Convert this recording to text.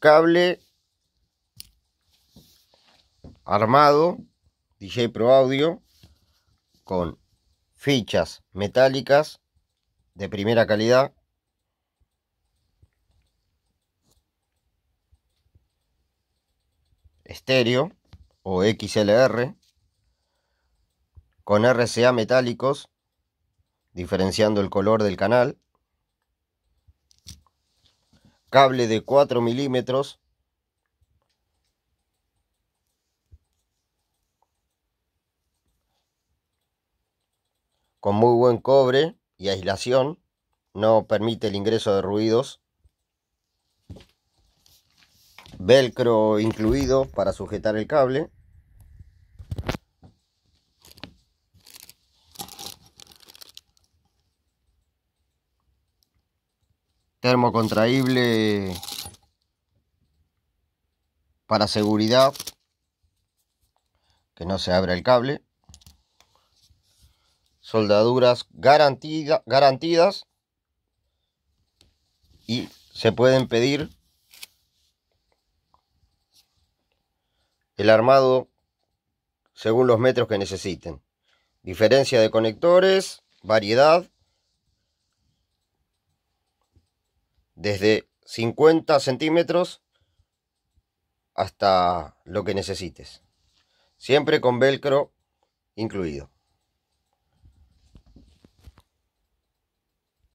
cable armado DJ Pro Audio con fichas metálicas de primera calidad estéreo o XLR con RCA metálicos diferenciando el color del canal cable de 4 milímetros. Con muy buen cobre y aislación. No permite el ingreso de ruidos. Velcro incluido para sujetar el cable. termocontraíble para seguridad que no se abra el cable soldaduras garantidas y se pueden pedir el armado según los metros que necesiten diferencia de conectores variedad desde 50 centímetros hasta lo que necesites. Siempre con velcro incluido.